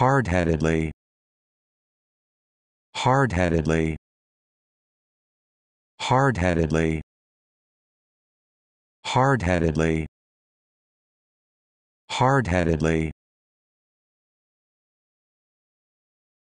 hard-headedly hard-headedly hard-headedly hard-headedly hard-headedly